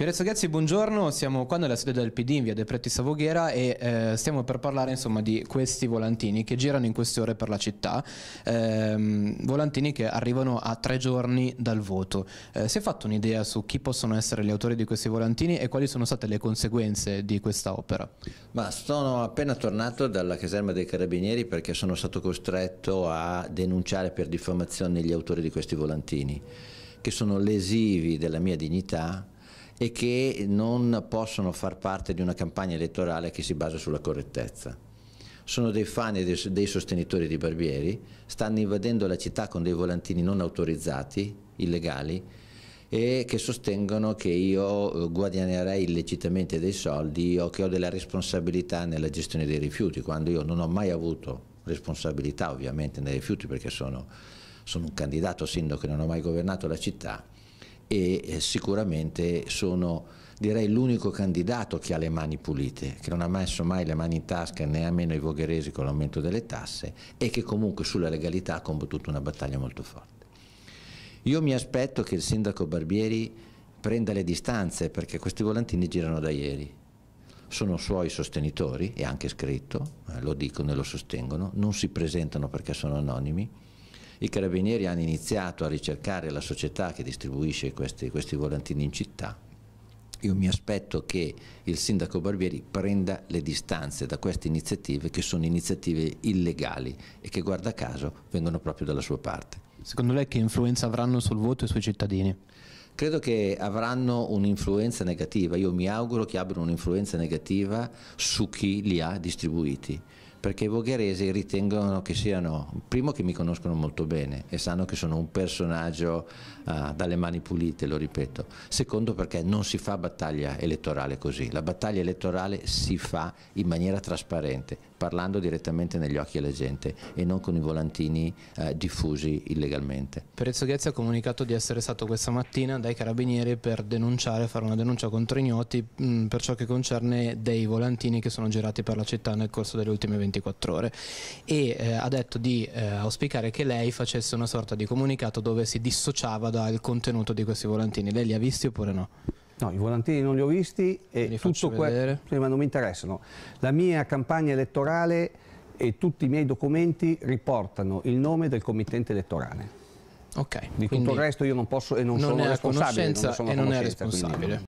Pierrezzo Ghezzi, buongiorno, siamo qua nella sede del PD in via De Pretti Savoghera e eh, stiamo per parlare insomma, di questi volantini che girano in queste ore per la città, ehm, volantini che arrivano a tre giorni dal voto. Eh, si è fatto un'idea su chi possono essere gli autori di questi volantini e quali sono state le conseguenze di questa opera? Ma sono appena tornato dalla caserma dei Carabinieri perché sono stato costretto a denunciare per diffamazione gli autori di questi volantini che sono lesivi della mia dignità e che non possono far parte di una campagna elettorale che si basa sulla correttezza. Sono dei fan e dei, sostenitori di Barbieri, stanno invadendo la città con dei volantini non autorizzati, illegali, e che sostengono che io eh, guadagnerei illecitamente dei soldi o che ho della responsabilità nella gestione dei rifiuti, quando io non ho mai avuto responsabilità ovviamente nei rifiuti perché sono, sono un candidato sindaco e non ho mai governato la città e eh, sicuramente sono direi l'unico candidato che ha le mani pulite, che non ha messo mai le mani in tasca né a meno i vogheresi con l'aumento delle tasse e che comunque sulla legalità ha combattuto una battaglia molto forte. Io mi aspetto che il sindaco Barbieri prenda le distanze perché questi volantini girano da ieri. Sono suoi sostenitori, è anche scritto, eh, lo dicono e lo sostengono, non si presentano perché sono anonimi i carabinieri hanno iniziato a ricercare la società che distribuisce questi, questi volantini in città. Io mi aspetto che il sindaco Barbieri prenda le distanze da queste iniziative che sono iniziative illegali e che guarda caso vengono proprio dalla sua parte. Secondo lei che influenza avranno sul voto i suoi cittadini? Credo che avranno un'influenza negativa, io mi auguro che abbiano un'influenza negativa su chi li ha distribuiti perché i vogheresi ritengono che siano, primo che mi conoscono molto bene e sanno che sono un personaggio uh, dalle mani pulite, lo ripeto, secondo perché non si fa battaglia elettorale così, la battaglia elettorale si fa in maniera trasparente, parlando direttamente negli occhi alla gente e non con i volantini uh, diffusi illegalmente. Perezzo Ghezzi ha comunicato di essere stato questa mattina dai carabinieri per denunciare, fare una denuncia contro ignoti mh, mm, per ciò che concerne dei volantini che sono girati per la città nel corso delle ultime 20 24 ore e eh, ha detto di eh, auspicare che lei facesse una sorta di comunicato dove si dissociava dal contenuto di questi volantini. Lei li ha visti oppure no? No, i volantini non li ho visti e li tutto quello ma non mi interessano. La mia campagna elettorale e tutti i miei documenti riportano il nome del committente elettorale. Ok. Di tutto il resto io non posso e non, non sono responsabile. Non, non sono e non è responsabile. Quindi.